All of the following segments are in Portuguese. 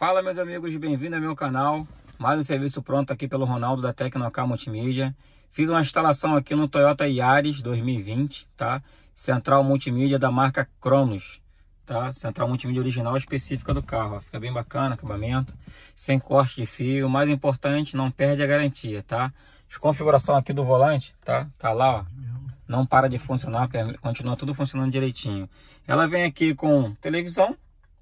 Fala meus amigos, bem-vindo ao meu canal. Mais um serviço pronto aqui pelo Ronaldo da Tecnocar Multimídia. Fiz uma instalação aqui no Toyota Yaris 2020, tá? Central multimídia da marca Cronos, tá? Central multimídia original específica do carro, fica bem bacana, acabamento, sem corte de fio. O mais importante, não perde a garantia, tá? configuração aqui do volante, tá? Tá lá, ó. Não para de funcionar, continua tudo funcionando direitinho. Ela vem aqui com televisão,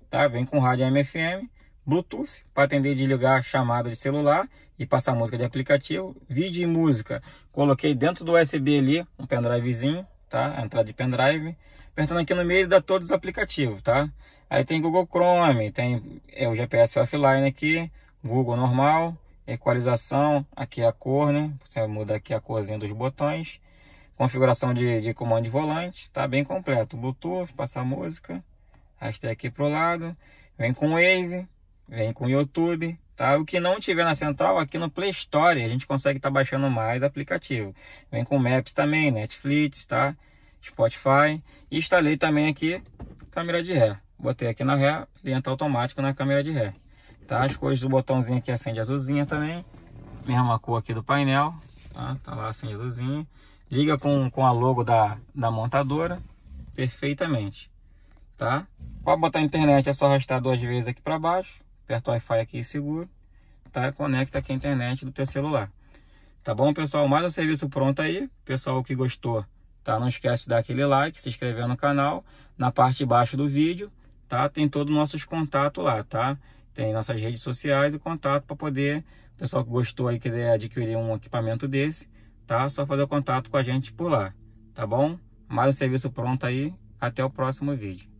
tá? Vem com rádio AM/FM Bluetooth para atender de ligar chamada de celular e passar música de aplicativo, vídeo e música. Coloquei dentro do USB ali um pendrivezinho, tá? A entrada de pendrive. Apertando aqui no meio dá todos os aplicativos, tá? Aí tem Google Chrome, tem é o GPS offline aqui, Google normal, equalização, aqui a cor, né? Você muda aqui a corzinha dos botões. Configuração de, de comando de volante, tá bem completo. Bluetooth, passar música, arrastei aqui pro lado. Vem com Waze, Vem com o YouTube, tá? O que não tiver na central, aqui no Play Store, a gente consegue estar tá baixando mais aplicativo. Vem com Maps também, Netflix, tá? Spotify. E instalei também aqui câmera de ré. Botei aqui na ré, ele entra automático na câmera de ré. Tá? As cores do botãozinho aqui acende azulzinha também. Mesma cor aqui do painel. Tá, tá lá acende azulzinha. Liga com, com a logo da, da montadora. Perfeitamente. Tá? Para botar a internet é só arrastar duas vezes aqui para baixo aperta o Wi-Fi aqui seguro, tá? Conecta aqui a internet do teu celular. Tá bom, pessoal? Mais um serviço pronto aí. Pessoal que gostou, tá? Não esquece de dar aquele like, se inscrever no canal. Na parte de baixo do vídeo, tá? Tem todos os nossos contatos lá, tá? Tem nossas redes sociais e contato para poder... Pessoal que gostou aí, querer adquirir um equipamento desse, tá? Só fazer o contato com a gente por lá, tá bom? Mais um serviço pronto aí. Até o próximo vídeo.